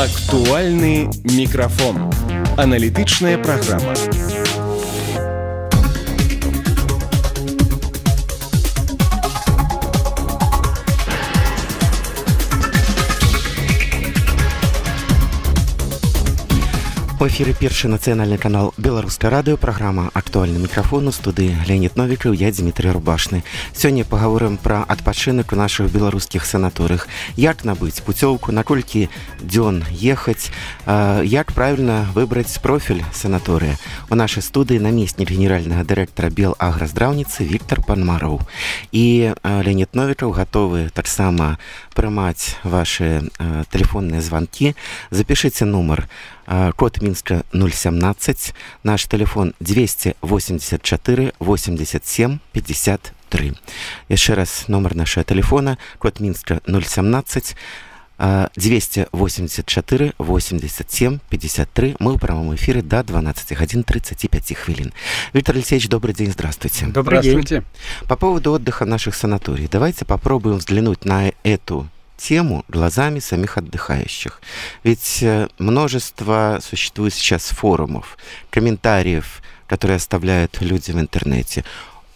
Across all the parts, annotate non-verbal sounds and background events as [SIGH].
Актуальный микрофон. Аналітична программа. У эфире Первый национальный канал беларускай радио программа "Актуальный микрофон" у студии Леонид Новиков я Дмітрый рубашны сёння пагаворым пра адпачынак у наших белорусских санаторых як набыць путевку, на дзён ехаць ехать. як правильно выбрать профиль санаторыя у нашей студии намеснік генеральнага дырэктара бел аграздраўніцы Віктор панмараў і э, Леонид новікаў гатовы таксама принимать ваши э, телефонные звонки. Запишите номер э, код Минска 017, наш телефон 284 87 53. Еще раз номер нашего телефона, код Минска 017, 284 87 53. Мы в прямом эфире до 12 годин 35 хвилин. Виктор Алексеевич, добрый день, здравствуйте. Добрый здравствуйте. день. По поводу отдыха наших санаторий. Давайте попробуем взглянуть на эту тему глазами самих отдыхающих. Ведь э, множество существует сейчас форумов, комментариев, которые оставляют люди в интернете,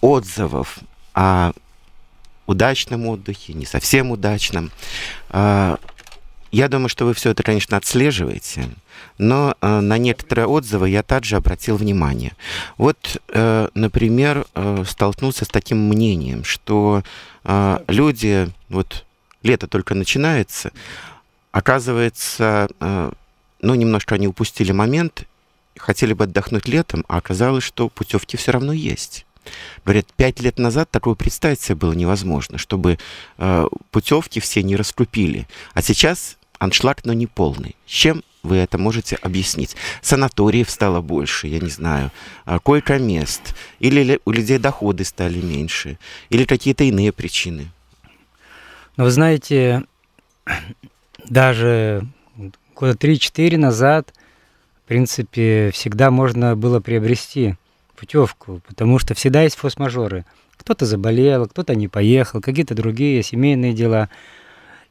отзывов о удачном отдыхе, не совсем удачном. А, я думаю, что вы все это, конечно, отслеживаете, но э, на некоторые отзывы я также обратил внимание. Вот, э, например, э, столкнулся с таким мнением, что э, люди, вот лето только начинается, оказывается, э, ну, немножко они упустили момент, хотели бы отдохнуть летом, а оказалось, что путевки все равно есть. Говорят, пять лет назад такое представить себе было невозможно, чтобы э, путевки все не раскупили. А сейчас аншлаг, но не полный. С чем вы это можете объяснить? Санаториев стало больше, я не знаю, а, койко мест, или у людей доходы стали меньше, или какие-то иные причины? Но ну, вы знаете, даже года 3-4 назад, в принципе, всегда можно было приобрести путевку, потому что всегда есть форс-мажоры. Кто-то заболел, кто-то не поехал, какие-то другие семейные дела –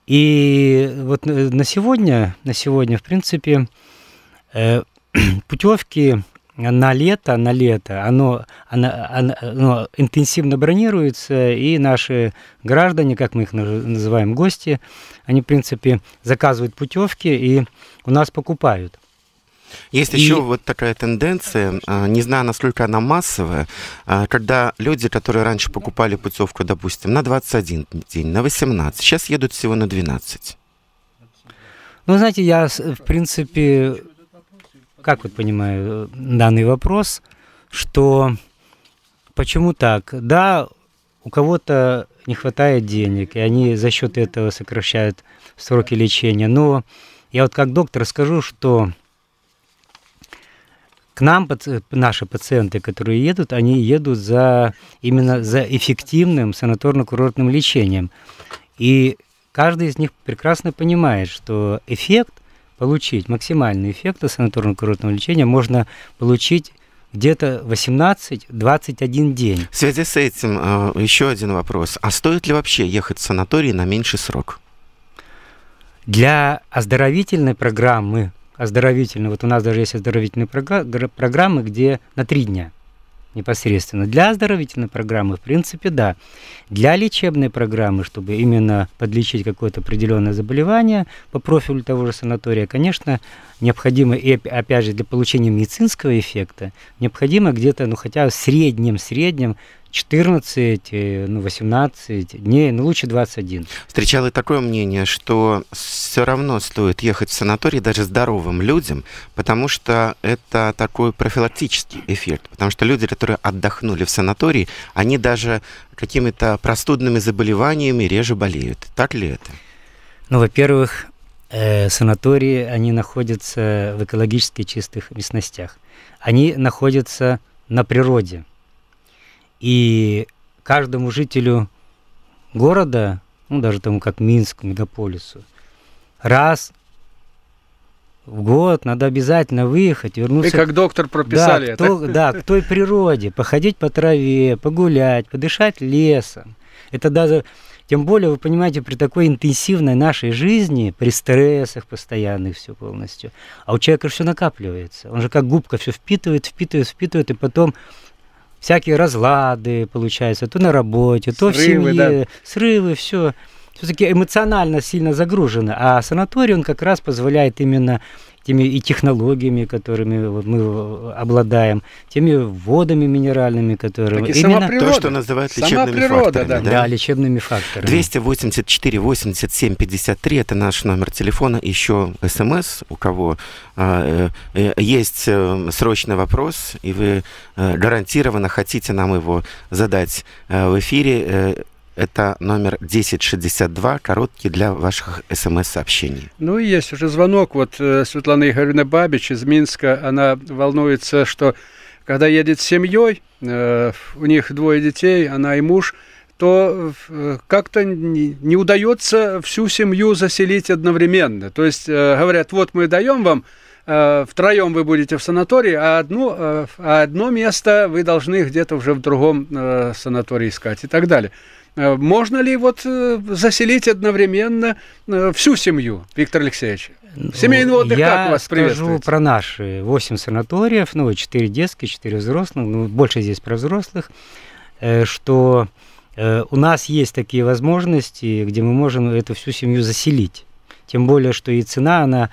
и вот э, на сегодня, на сегодня, в принципе, э, [CLEARS THROAT] путевки на лето, на лето, оно, оно, оно, оно интенсивно бронируется, и наши граждане, как мы их называем, гости, они, в принципе, заказывают путевки и у нас покупают. Есть и... еще вот такая тенденция, а, не знаю, насколько она массовая, а, когда люди, которые раньше покупали путевку, допустим, на 21 день, на 18, сейчас едут всего на 12. Ну, знаете, я, в принципе, как вот понимаю э, данный вопрос, что почему так? Да, у кого-то не хватает денег, и они за счет этого сокращают сроки лечения. Но я вот как доктор скажу, что к нам наши пациенты, которые едут, они едут за, именно за эффективным санаторно-курортным лечением. И каждый из них прекрасно понимает, что эффект получить, максимальный эффект от санаторно-курортного лечения можно получить где-то 18-21 день. В связи с этим э, еще один вопрос. А стоит ли вообще ехать в санаторий на меньший срок? Для оздоровительной программы оздоровительные. Вот у нас даже есть оздоровительные программы, где на три дня непосредственно. Для оздоровительной программы, в принципе, да. Для лечебной программы, чтобы именно подлечить какое-то определенное заболевание по профилю того же санатория, конечно, необходимо, и опять же, для получения медицинского эффекта, необходимо где-то, ну, хотя в среднем-среднем 14, э, ну, 18 дней, ну, лучше 21. Встречал и такое мнение, что все равно стоит ехать в санаторий даже здоровым людям, потому что это такой профилактический эффект, потому что люди, которые отдохнули в санатории, они даже какими-то простудными заболеваниями реже болеют. Так ли это? Ну, во-первых, э, санатории, они находятся в экологически чистых местностях. Они находятся на природе – и каждому жителю города, ну даже тому как Минск, мегаполису, раз в год надо обязательно выехать, вернуться. И как доктор прописали да, это. Кто, да, к той природе, походить по траве, погулять, подышать лесом. Это даже, тем более, вы понимаете, при такой интенсивной нашей жизни, при стрессах постоянных все полностью, а у человека все накапливается. Он же как губка все впитывает, впитывает, впитывает, и потом всякие разлады, получается, то на работе, то срывы, в семье, да. срывы, все все-таки эмоционально сильно загружены, а санаторий, он как раз позволяет именно теми и технологиями, которыми мы обладаем, теми водами минеральными, которые... Так и Именно сама природа. То, что называют лечебными сама природа, факторами. Да. Да? да, лечебными факторами. 284 87 53 это наш номер телефона. Еще смс, у кого а, э, э, есть э, срочный вопрос, и вы гарантированно хотите нам его задать в эфире, это номер 1062, короткий для ваших смс-сообщений. Ну и есть уже звонок. Вот э, Светлана Игоревна Бабич из Минска, она волнуется, что когда едет с семьей, э, у них двое детей, она и муж, то э, как-то не удается всю семью заселить одновременно. То есть говорят, вот мы даем вам втроем вы будете в санатории, а одно, а одно место вы должны где-то уже в другом санатории искать и так далее. Э, можно ли вот э, заселить одновременно э, всю семью, Виктор Алексеевич? Ну, Семейный отдых я как у вас скажу про наши 8 санаториев, ну, 4 детские, 4 взрослых, ну, больше здесь про взрослых, что у нас есть такие возможности, где мы можем эту всю семью заселить. Тем более, что и цена, она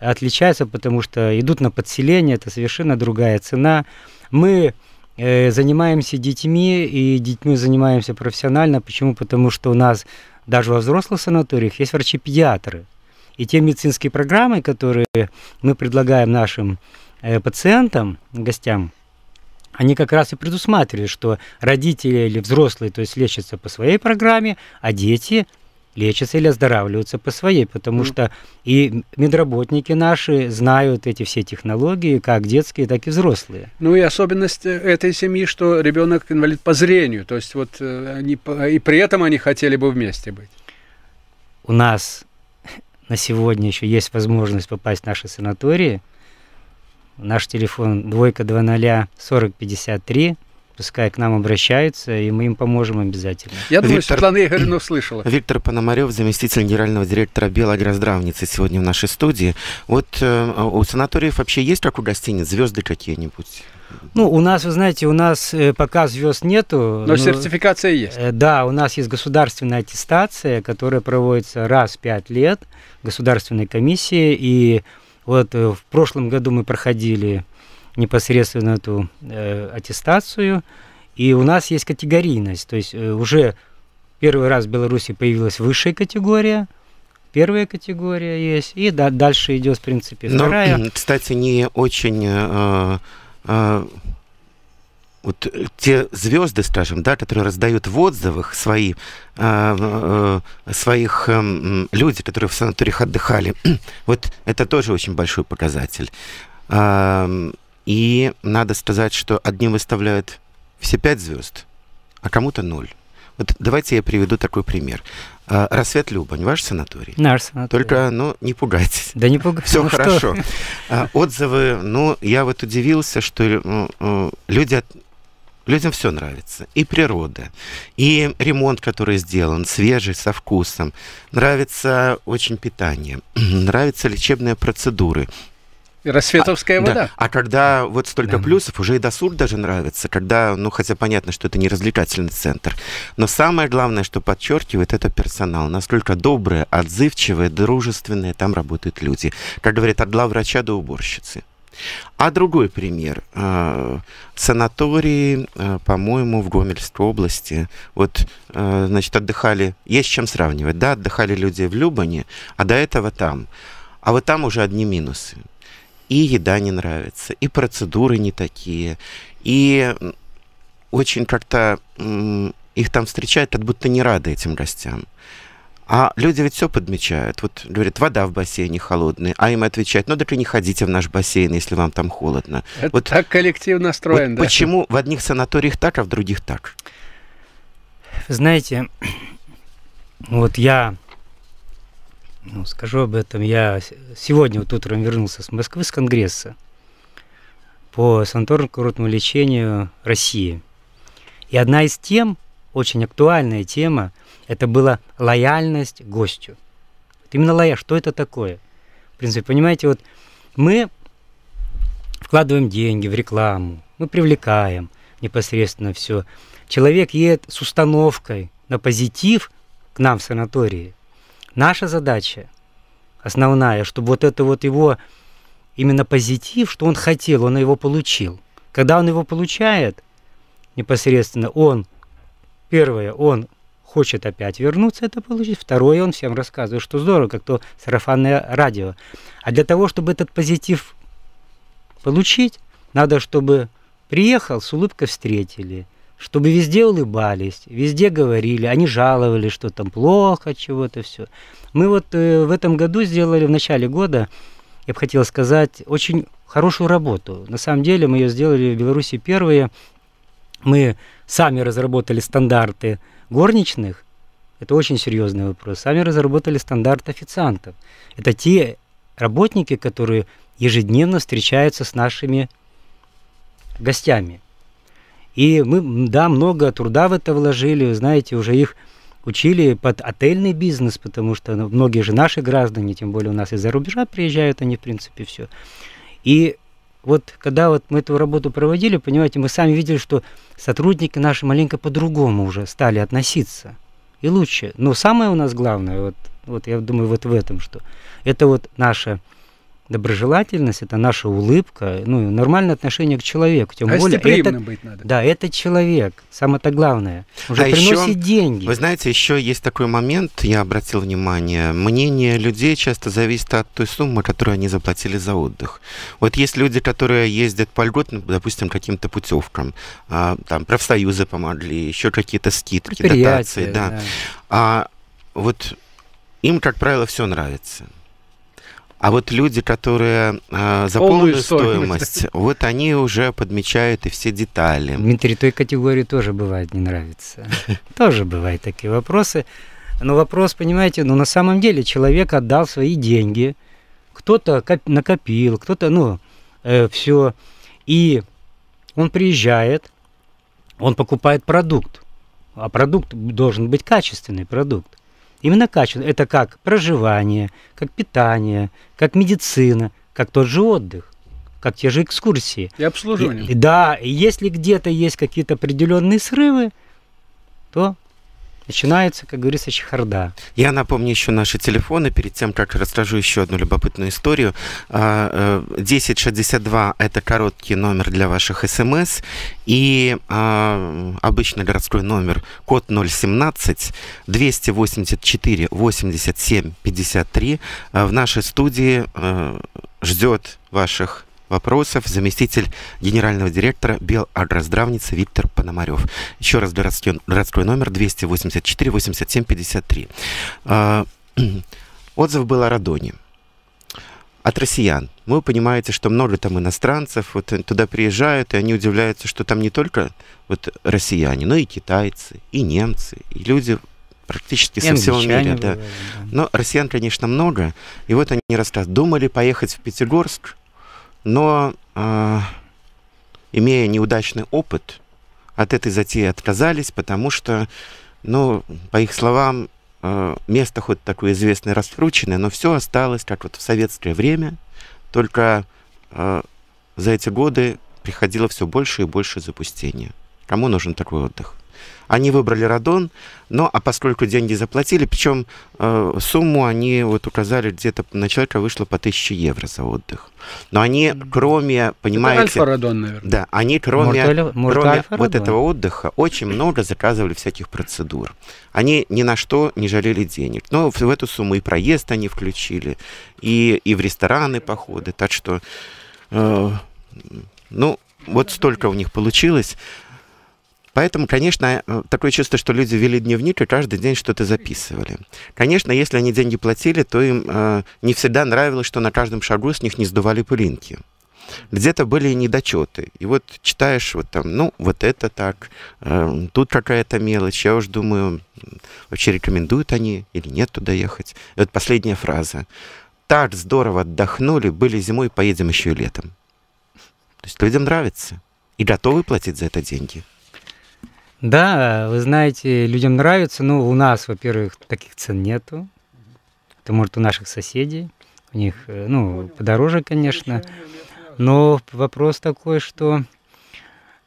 отличается, потому что идут на подселение, это совершенно другая цена. Мы Э, занимаемся детьми, и детьми занимаемся профессионально. Почему? Потому что у нас даже во взрослых санаториях есть врачи-педиатры. И те медицинские программы, которые мы предлагаем нашим э, пациентам, гостям, они как раз и предусматривают, что родители или взрослые, то есть лечатся по своей программе, а дети лечатся или оздоравливаются по своей, потому mm. что и медработники наши знают эти все технологии, как детские, так и взрослые. Ну и особенность э, этой семьи, что ребенок инвалид по зрению, то есть вот э, они, и при этом они хотели бы вместе быть. У нас [LAUGHS] на сегодня еще есть возможность попасть в наши санатории. Наш телефон двойка два ноля сорок пятьдесят три пускай к нам обращаются, и мы им поможем обязательно. Я думаю, Виктор... Светлана Игоревна услышала. Виктор Пономарев, заместитель генерального директора Белой Белаграздравницы, сегодня в нашей студии. Вот э, у санаториев вообще есть, как у гостиниц, звезды какие-нибудь? Ну, у нас, вы знаете, у нас э, пока звезд нету. Но, но сертификация э, есть. Да, у нас есть государственная аттестация, которая проводится раз в пять лет государственной комиссии. И вот э, в прошлом году мы проходили непосредственно эту э, аттестацию. И у нас есть категорийность, то есть э, уже первый раз в Беларуси появилась высшая категория, первая категория есть, и да, дальше идет, в принципе, вторая. Но, кстати, не очень... Э, э, вот те звезды, скажем, да, которые раздают в отзывах свои, э, э, своих э, люди, которые в санаториях отдыхали, [CLEARS THROAT] вот это тоже очень большой показатель. Эм, и надо сказать, что одним выставляют все пять звезд, а кому-то ноль. Вот давайте я приведу такой пример. А, Рассвет Любань, ваш санаторий? Наш санаторий. Только, ну, не пугайтесь. Да не пугайтесь. Все ну хорошо. Что? А, отзывы, ну, я вот удивился, что э, э, люди Людям все нравится. И природа, и ремонт, который сделан, свежий, со вкусом. Нравится очень питание, [CLEARS THROAT] нравятся лечебные процедуры. Рассветовская а, вода. Да. А когда вот столько да. плюсов, уже и досуг даже нравится, когда, ну, хотя понятно, что это не развлекательный центр. Но самое главное, что подчеркивает, это персонал. Насколько добрые, отзывчивые, дружественные там работают люди. Как говорят, от главврача до уборщицы. А другой пример. А, санатории, а, по-моему, в Гомельской области. Вот, а, значит, отдыхали, есть чем сравнивать, да, отдыхали люди в Любане, а до этого там. А вот там уже одни минусы и еда не нравится, и процедуры не такие, и очень как-то их там встречают, как будто не рады этим гостям. А люди ведь все подмечают. Вот говорят, вода в бассейне холодная, а им отвечают, ну так и не ходите в наш бассейн, если вам там холодно. Это вот так коллектив настроен, вот да. Почему в одних санаториях так, а в других так? Знаете, вот я ну, скажу об этом. Я сегодня вот утром вернулся с Москвы, с Конгресса по санаторно-курортному лечению России. И одна из тем, очень актуальная тема, это была лояльность гостю. Вот именно лоя, что это такое? В принципе, понимаете, вот мы вкладываем деньги в рекламу, мы привлекаем непосредственно все. Человек едет с установкой на позитив к нам в санатории, Наша задача основная, чтобы вот это вот его именно позитив, что он хотел, он его получил. Когда он его получает, непосредственно он, первое, он хочет опять вернуться это получить, второе, он всем рассказывает, что здорово, как то сарафанное радио. А для того, чтобы этот позитив получить, надо, чтобы приехал, с улыбкой встретили, чтобы везде улыбались, везде говорили, они жаловались, что там плохо, чего-то все. Мы вот э, в этом году сделали, в начале года, я бы хотел сказать, очень хорошую работу. На самом деле мы ее сделали в Беларуси первые. Мы сами разработали стандарты горничных, это очень серьезный вопрос. Сами разработали стандарт официантов. Это те работники, которые ежедневно встречаются с нашими гостями. И мы, да, много труда в это вложили, знаете, уже их учили под отельный бизнес, потому что ну, многие же наши граждане, тем более у нас из-за рубежа приезжают, они, в принципе, все. И вот когда вот мы эту работу проводили, понимаете, мы сами видели, что сотрудники наши маленько по-другому уже стали относиться. И лучше. Но самое у нас главное, вот, вот я думаю, вот в этом, что это вот наша Доброжелательность это наша улыбка, ну нормальное отношение к человеку, тем а более это, быть надо. да, это человек, самое то главное. Уже а приносит еще, деньги. Вы знаете, еще есть такой момент, я обратил внимание, мнение людей часто зависит от той суммы, которую они заплатили за отдых. Вот есть люди, которые ездят по льготным, допустим, каким-то путевкам, а, там профсоюзы помогли, еще какие-то скидки, дотации, да. да. А вот им, как правило, все нравится. А вот люди, которые э, за О, полную стоимость, стоимость, [LAUGHS] вот они уже подмечают и все детали. Дмитрий, той категории тоже бывает не нравится. [LAUGHS] Тоже бывают такие вопросы. Но вопрос, понимаете, ну на самом деле человек отдал свои деньги, кто-то накопил, кто-то, ну, э, все. И он приезжает, он покупает продукт, а продукт должен быть качественный продукт. Именно качество – это как проживание, как питание, как медицина, как тот же отдых как те же экскурсии. И обслуживание. И, да, если где-то есть какие-то определенные срывы, то начинается, как говорится, чехарда. Я напомню еще наши телефоны, перед тем, как расскажу еще одну любопытную историю. 1062 а, э, – это короткий номер для ваших смс, эм и а, обычный городской номер, код 017, 284 87 53. В нашей студии э, ждет ваших вопросов заместитель генерального директора Белагроздравницы Виктор Пономарев. Еще раз городской, городской номер 284-87-53. А, [CLEARS THROAT] отзыв был о радоне. От россиян. Вы понимаете, что много там иностранцев, вот туда приезжают, и они удивляются, что там не только вот россияне, но и китайцы, и немцы, и люди практически со всего мира. Да. Но россиян, конечно, много. И вот они раз думали поехать в Пятигорск, но э, имея неудачный опыт, от этой затеи отказались, потому что, ну, по их словам, э, место хоть такое известное раскрученное, но все осталось, как вот в советское время, только э, за эти годы приходило все больше и больше запустения. Кому нужен такой отдых? Они выбрали радон, но а поскольку деньги заплатили, причем э, сумму они вот указали где-то на человека вышло по 1000 евро за отдых. Но они кроме, понимаете, Это радон наверное. Да, они кроме, Мурталь, кроме вот этого отдыха очень много заказывали всяких процедур. Они ни на что не жалели денег. Но в, в эту сумму и проезд они включили, и и в рестораны походы, так что э, ну вот столько у них получилось. Поэтому, конечно, э, такое чувство, что люди вели дневник и каждый день что-то записывали. Конечно, если они деньги платили, то им э, не всегда нравилось, что на каждом шагу с них не сдували пылинки где-то были недочеты. И вот читаешь вот там, ну, вот это так, э, тут какая-то мелочь. Я уж думаю, вообще рекомендуют они или нет туда ехать. И вот последняя фраза. Так здорово отдохнули, были зимой, поедем еще и летом. То есть людям нравится. И готовы платить за это деньги. Да, вы знаете, людям нравится. Ну, у нас, во-первых, таких цен нету. Это может у наших соседей. У них, э, ну, подороже, конечно. Но вопрос такой, что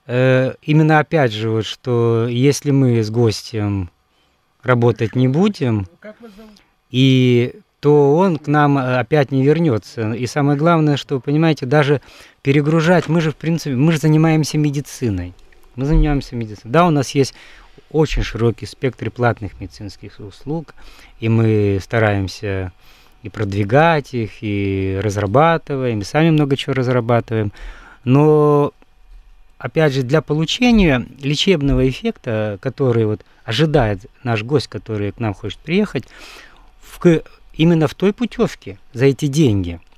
э, именно опять же, вот что если мы с гостем работать не будем, и то он к нам э, опять не вернется. И самое главное, что, понимаете, даже перегружать, мы же, в принципе, мы же занимаемся медициной. Мы занимаемся медициной. Да, у нас есть очень широкий спектр платных медицинских услуг, и мы стараемся и продвигать их, и разрабатываем, и сами много чего разрабатываем. Но, опять же, для получения лечебного эффекта, который вот ожидает наш гость, который к нам хочет приехать, в, именно в той путевке за эти деньги –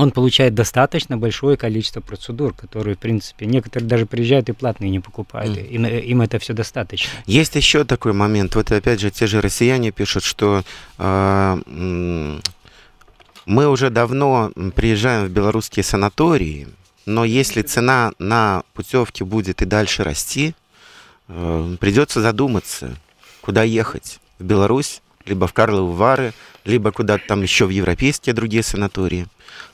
он получает достаточно большое количество процедур, которые, в принципе, некоторые даже приезжают и платные не покупают. Mm. Им, э, им это все достаточно. Есть еще такой момент. Вот опять же, те же россияне пишут, что э, мы уже давно приезжаем в белорусские санатории, но если цена на путевки будет и дальше расти, э, придется задуматься, куда ехать в Беларусь либо в Карловы Вары, либо куда-то там еще в европейские другие санатории.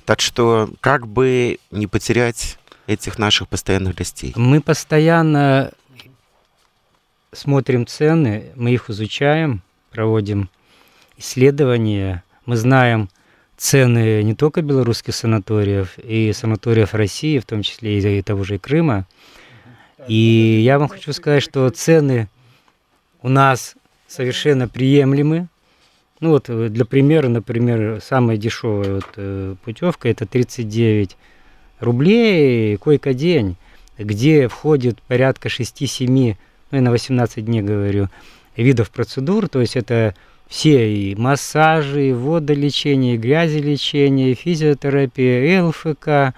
Так что как бы не потерять этих наших постоянных гостей? Мы постоянно смотрим цены, мы их изучаем, проводим исследования, мы знаем цены не только белорусских санаториев и санаториев России, в том числе и, того же и Крыма. И я вам хочу сказать, что цены у нас совершенно приемлемы. Ну вот э, для примера, например, самая дешевая вот э, путевка это 39 рублей койка-день, где входит порядка 6-7, ну я на 18 дней говорю, видов процедур, то есть это все и массажи, и водолечение, и грязелечение, и физиотерапия, и ЛФК,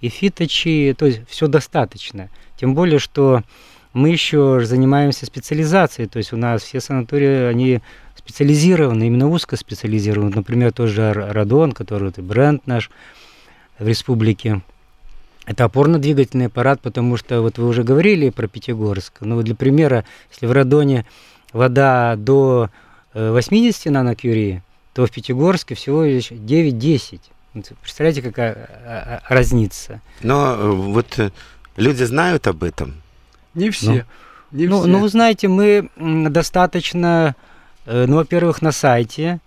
и фиточи, то есть все достаточно. Тем более, что мы еще занимаемся специализацией, то есть у нас все санатории, они специализированы, именно узко специализированы. Например, тот же Радон, который это бренд наш в республике. Это опорно-двигательный аппарат, потому что вот вы уже говорили про Пятигорск. Но вот для примера, если в Радоне вода до 80 э, нанокюри, то в Пятигорске всего лишь 9-10. Ну, представляете, какая а, а, разница? Но э, вот э, люди знают об этом. Не ну. все. Ну, не ну, все. ну, вы знаете, мы достаточно, э, ну, во-первых, на сайте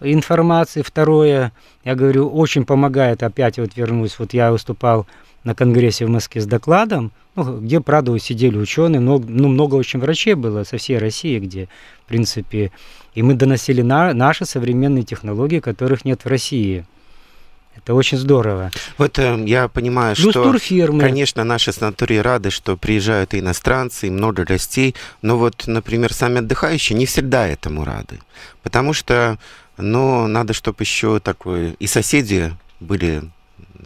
информации. Второе, я говорю, очень помогает, опять вот вернусь, вот я выступал на конгрессе в Москве с докладом, ну, где, правда, сидели ученые, много, ну, много очень врачей было со всей России, где, в принципе, и мы доносили на, наши современные технологии, которых нет в России. Это очень здорово. Вот э, я понимаю, Плюс что, турфирмы. конечно, наши санатории рады, что приезжают и иностранцы, и много гостей, но вот, например, сами отдыхающие не всегда этому рады, потому что, ну, надо, чтобы еще такой и соседи были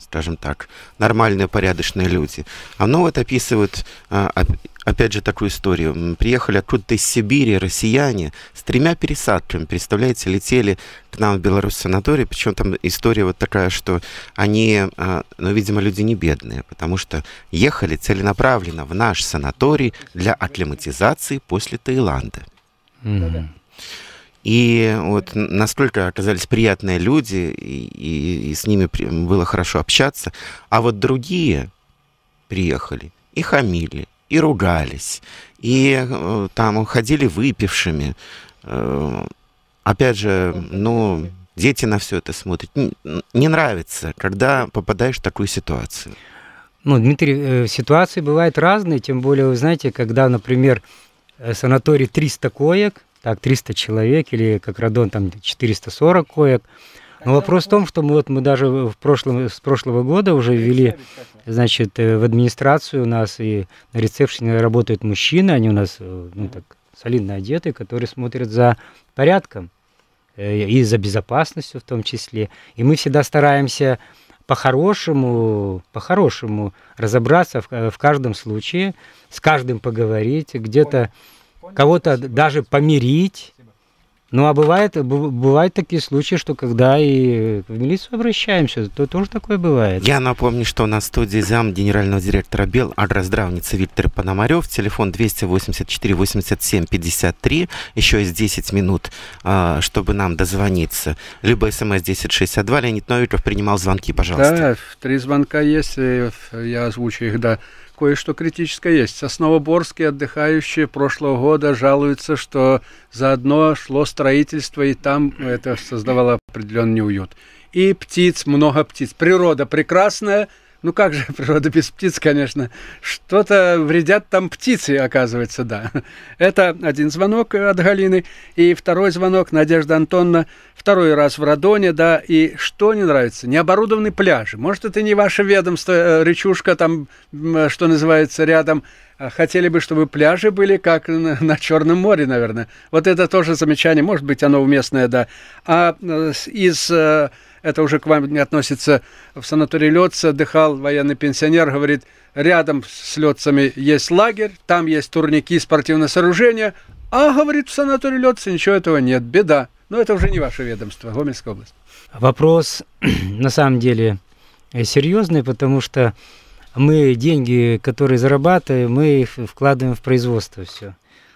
скажем так, нормальные, порядочные люди. А ну вот описывают а, опять же, такую историю. Приехали откуда-то из Сибири россияне с тремя пересадками, представляете, летели к нам в Беларусь санаторий, причем там история вот такая, что они, а, ну, видимо, люди не бедные, потому что ехали целенаправленно в наш санаторий для акклиматизации после Таиланда. Mm-hmm. И вот насколько оказались приятные люди, и, и, и с ними было хорошо общаться. А вот другие приехали и хамили, и ругались, и э, там уходили выпившими. Э, опять же, ну, дети на все это смотрят. Не, не нравится, когда попадаешь в такую ситуацию. Ну, Дмитрий, э, ситуации бывают разные, тем более, вы знаете, когда, например, санаторий 300 коек, так, 300 человек, или как Радон, там 440 коек – но ну, вопрос в том, что мы, вот, мы даже в прошлом, с прошлого года уже ввели значит, э, в администрацию у нас и на ресепшене работают мужчины, они у нас э, ну, так, солидно одеты, которые смотрят за порядком э, и за безопасностью в том числе. И мы всегда стараемся по-хорошему, по-хорошему разобраться в, в каждом случае, с каждым поговорить, где-то кого-то даже помирить, ну а бывает, бывают такие случаи, что когда и в милицию обращаемся, то тоже такое бывает. Я напомню, что на студии зам генерального директора БЕЛ адраздравница Виктор Пономарев, телефон 284 87 53, еще есть 10 минут, а, чтобы нам дозвониться. Либо смс 1062, Леонид Новиков принимал звонки, пожалуйста. Да, три звонка есть, я озвучу их, да кое-что критическое есть. Сосновоборские отдыхающие прошлого года жалуются, что заодно шло строительство, и там это создавало определенный уют. И птиц, много птиц. Природа прекрасная, ну как же [LAUGHS] природа без птиц, конечно. Что-то вредят там птицы, оказывается, да. Это один звонок от Галины. И второй звонок Надежда Антонна. Второй раз в Радоне, да. И что не нравится? Необорудованный пляж. Может, это не ваше ведомство, э, речушка там, э, что называется, рядом. А хотели бы, чтобы пляжи были как на, на Черном море, наверное. Вот это тоже замечание, может быть, оно уместное, да. А э, из э, это уже к вам не относится, в санатории Лёдца отдыхал военный пенсионер, говорит, рядом с Лёдцами есть лагерь, там есть турники, спортивное сооружение, а, говорит, в санатории Лёдца ничего этого нет, беда. Но это уже не ваше ведомство, Гомельская область. Вопрос [CLEARS THROAT] на самом деле э, серьезный, потому что мы деньги, которые зарабатываем, мы их вкладываем в производство все.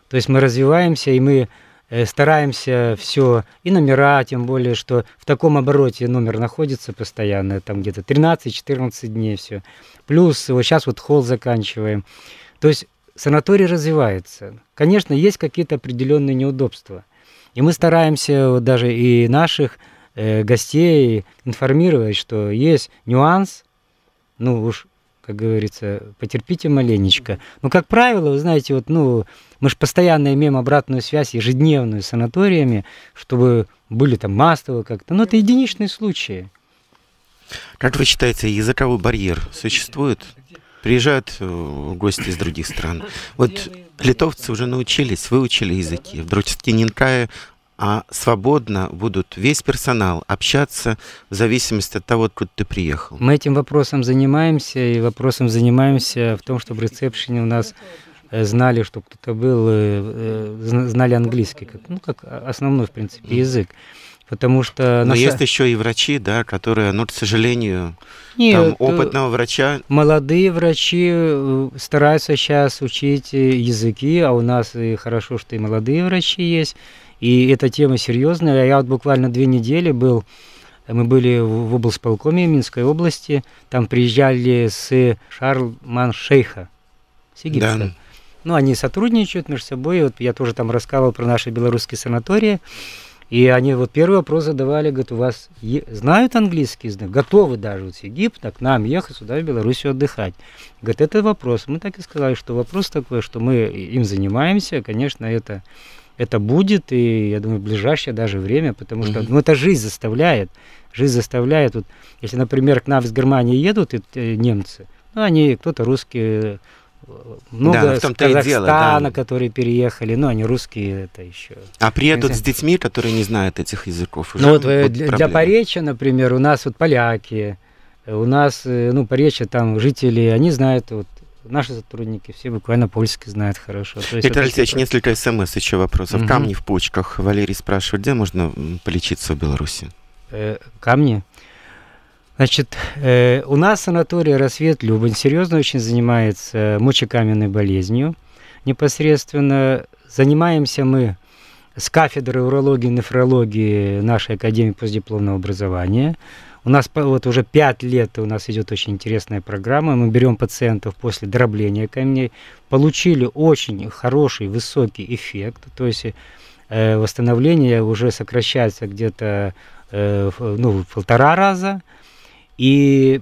То есть мы развиваемся, и мы э, стараемся все, и номера, тем более, что в таком обороте номер находится постоянно, там где-то 13-14 дней все. Плюс вот сейчас вот холл заканчиваем. То есть санаторий развивается. Конечно, есть какие-то определенные неудобства. И мы стараемся вот даже и наших э, гостей информировать, что есть нюанс, ну уж как говорится, потерпите маленечко. Но, ну, как правило, вы знаете, вот, ну, мы же постоянно имеем обратную связь ежедневную с санаториями, чтобы были там массово как-то. Но ну, это единичные случаи. Как вы считаете, языковой барьер существует? Приезжают э, гости из других стран. Вот литовцы уже научились, выучили языки. В Вдруг Тининкая а свободно будут весь персонал общаться в зависимости от того, откуда ты приехал. Мы этим вопросом занимаемся, и вопросом занимаемся в том, чтобы в ресепшене у нас э, знали, что кто-то был, э, э, знали английский, как, ну, как основной, в принципе, язык. Потому что... Наша... есть еще и врачи, да, которые, ну, к сожалению, Нет, там опытного врача... Молодые врачи стараются сейчас учить языки, а у нас и хорошо, что и молодые врачи есть. И эта тема серьезная. Я вот буквально две недели был, мы были в облсполкоме Минской области, там приезжали с Шарлман Шейха с Египта. Да. Ну, они сотрудничают между собой. Вот я тоже там рассказывал про наши белорусские санатории. И они вот первый вопрос задавали, говорят, у вас знают английский язык? Готовы даже вот с Египта к нам ехать сюда, в Белоруссию отдыхать? Говорят, это вопрос. Мы так и сказали, что вопрос такой, что мы им занимаемся. Конечно, это это будет, и я думаю, в ближайшее даже время, потому что mm-hmm. ну, это жизнь заставляет. Жизнь заставляет. Вот, если, например, к нам из Германии едут и, и э, немцы, ну, они, кто-то русские, э, много да, ну, в том -то Казахстана, дело, да. которые переехали, но ну, они русские это еще. А приедут с детьми, которые не знают этих языков уже. Ну вот э, для, для Поречья, например, у нас вот поляки, у нас, ну, Поречья там жители, они знают вот наши сотрудники все буквально польский знают хорошо. То Виктор Алексеевич, несколько смс еще вопросов. Угу. Камни в почках. Валерий спрашивает, где можно полечиться в Беларуси? Э, камни? Значит, э, у нас санаторий «Рассвет Любань» серьезно очень занимается мочекаменной болезнью. Непосредственно занимаемся мы с кафедры урологии и нефрологии нашей Академии постдипломного образования – у нас вот уже 5 лет у нас идет очень интересная программа. Мы берем пациентов после дробления камней. Получили очень хороший, высокий эффект. То есть э, восстановление уже сокращается где-то э, ну, в полтора раза. И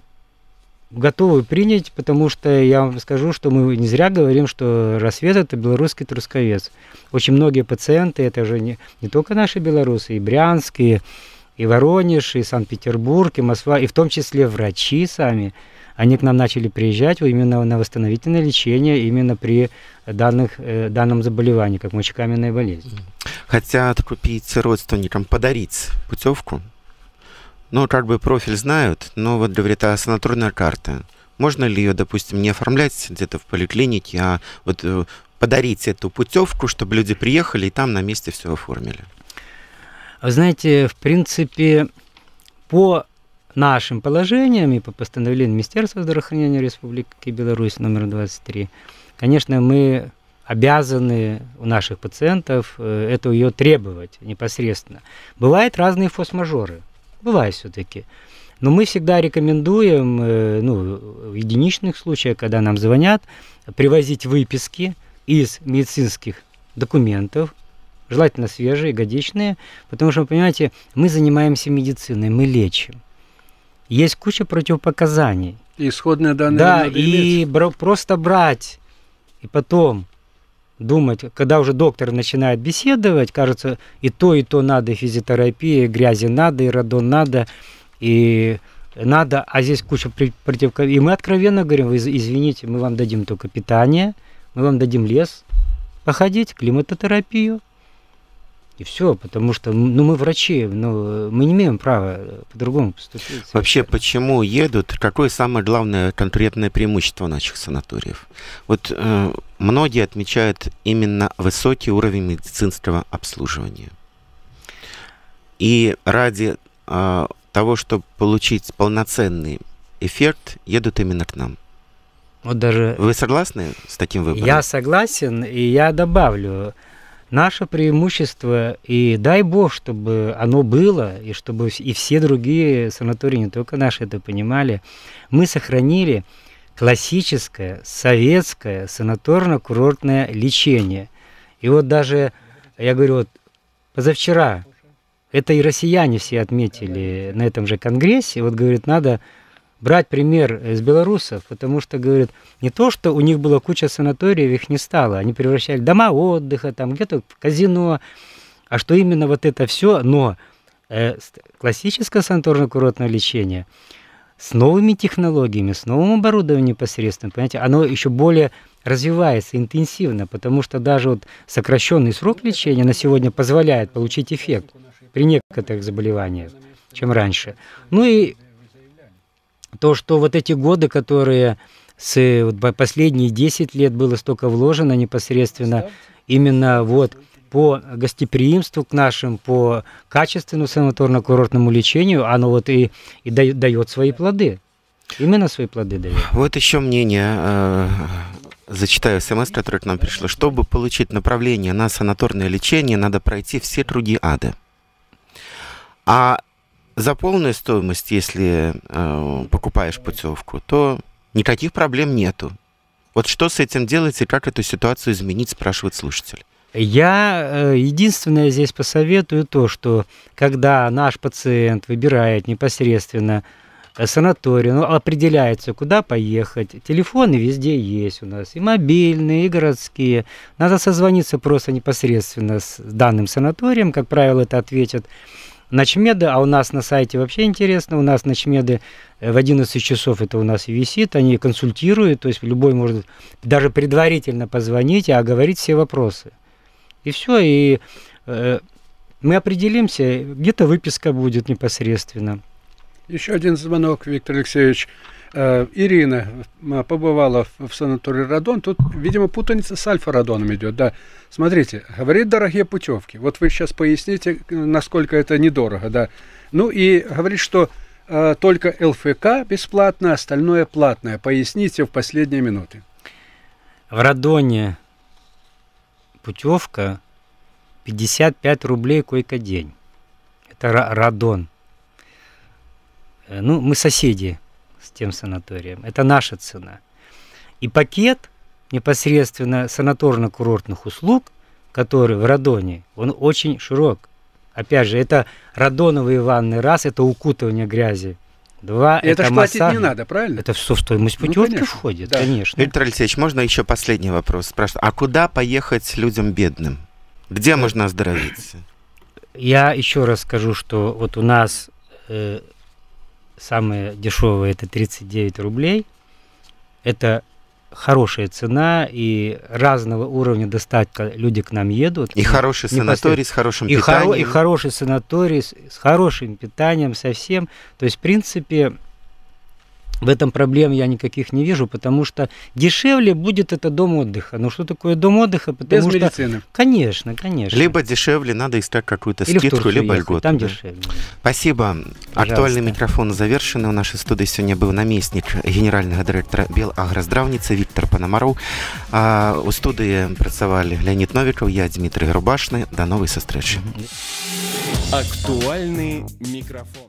готовы принять, потому что я вам скажу, что мы не зря говорим, что рассвет это белорусский трусковец. Очень многие пациенты, это же не, не только наши белорусы, и брянские, и Воронеж, и Санкт-Петербург, и Москва, и в том числе врачи сами, они к нам начали приезжать именно на восстановительное лечение, именно при данных, э, данном заболевании, как мочекаменная болезнь. Хотят купить родственникам, подарить путевку. Ну, как бы профиль знают, но вот, говорит, а санаторная карта, можно ли ее, допустим, не оформлять где-то в поликлинике, а вот э, подарить эту путевку, чтобы люди приехали и там на месте все оформили? знаете, в принципе, по нашим положениям и по постановлению Министерства здравоохранения Республики Беларусь номер 23, конечно, мы обязаны у наших пациентов э, это ее требовать непосредственно. Бывают разные форс-мажоры, бывают все-таки. Но мы всегда рекомендуем, э, ну, в единичных случаях, когда нам звонят, привозить выписки из медицинских документов, желательно свежие, годичные, потому что, понимаете, мы занимаемся медициной, мы лечим. Есть куча противопоказаний. исходные данные Да, и бро- просто брать, и потом думать, когда уже доктор начинает беседовать, кажется, и то, и то надо, и физиотерапия, и грязи надо, и радон надо, и надо, а здесь куча противопоказаний. И мы откровенно говорим, вы извините, мы вам дадим только питание, мы вам дадим лес, походить, климатотерапию, и все, потому что ну, мы врачи, но э, мы не имеем права э, по-другому поступить. Вообще, почему едут? Какое самое главное конкретное преимущество наших санаториев? Вот э, многие отмечают именно высокий уровень медицинского обслуживания. И ради э, того, чтобы получить полноценный эффект, едут именно к нам. Вот даже... Вы согласны с таким выбором? Я согласен, и я добавлю наше преимущество, и дай бог, чтобы оно было, и чтобы и все другие санатории, не только наши это понимали, мы сохранили классическое советское санаторно-курортное лечение. И вот даже, я говорю, вот позавчера, это и россияне все отметили на этом же конгрессе, вот говорит, надо брать пример с белорусов, потому что, говорят, не то, что у них была куча санаториев, их не стало. Они превращали дома отдыха, там где-то в казино, а что именно вот это все, но э, классическое санаторно-курортное лечение с новыми технологиями, с новым оборудованием непосредственно, понимаете, оно еще более развивается интенсивно, потому что даже вот сокращенный срок лечения на сегодня позволяет получить эффект при некоторых заболеваниях, чем раньше. Ну и то, что вот эти годы, которые с вот, последние 10 лет было столько вложено непосредственно именно вот по гостеприимству к нашим, по качественному санаторно-курортному лечению, оно вот и, и дает свои плоды. Именно свои плоды дает. Вот еще мнение э, зачитаю смс, который к нам пришло. Чтобы получить направление на санаторное лечение, надо пройти все круги ада. А за полную стоимость, если э, покупаешь путевку, то никаких проблем нету. Вот что с этим делать и как эту ситуацию изменить, спрашивает слушатель. Я э, единственное здесь посоветую то, что когда наш пациент выбирает непосредственно э, санаторий, ну, определяется, куда поехать. Телефоны везде есть у нас, и мобильные, и городские. Надо созвониться просто непосредственно с данным санаторием. Как правило, это ответят Ночмеда, а у нас на сайте вообще интересно, у нас ночмеды э, в 11 часов это у нас висит, они консультируют, то есть любой может даже предварительно позвонить и оговорить все вопросы. И все, и э, мы определимся, где-то выписка будет непосредственно. Еще один звонок, Виктор Алексеевич. Э, Ирина побывала в санатории Радон. Тут, видимо, путаница с альфа-радоном идет. Да. Смотрите, говорит, дорогие путевки. Вот вы сейчас поясните, насколько это недорого. Да. Ну и говорит, что э, только ЛФК бесплатно, остальное платное. Поясните в последние минуты. В Радоне путевка 55 рублей койка день. Это Радон. Э, ну, мы соседи тем санаториям. Это наша цена. И пакет непосредственно санаторно-курортных услуг, который в Радоне, он очень широк. Опять же, это радоновые ванны, раз, это укутывание грязи, два, это, это ж платить не надо, правильно? Это все в стоимость путевки ну, входит, да. конечно. Виктор Алексеевич, можно еще последний вопрос спрашивать? А куда поехать людям бедным? Где э, можно оздоровиться? Я еще раз скажу, что вот у нас э, самые дешевые это 39 рублей. Это хорошая цена и разного уровня достатка люди к нам едут. И хороший санаторий с хорошим и питанием. Хоро и хороший санаторий с, с хорошим питанием совсем. То есть, в принципе, в этом проблем я никаких не вижу, потому что дешевле будет это дом отдыха. Но ну, что такое дом отдыха? Потому Без что... медицины. Конечно, конечно. Либо дешевле, надо искать какую-то или скидку, либо ехать, льготу. Там дешевле. Спасибо. Пожалуйста. Актуальный микрофон завершен. У нашей студии сегодня был наместник генерального директора Белагроздравницы Виктор Пономаров. А у студии працавали Леонид Новиков, я Дмитрий Рубашный. До новой встречи. Актуальный микрофон.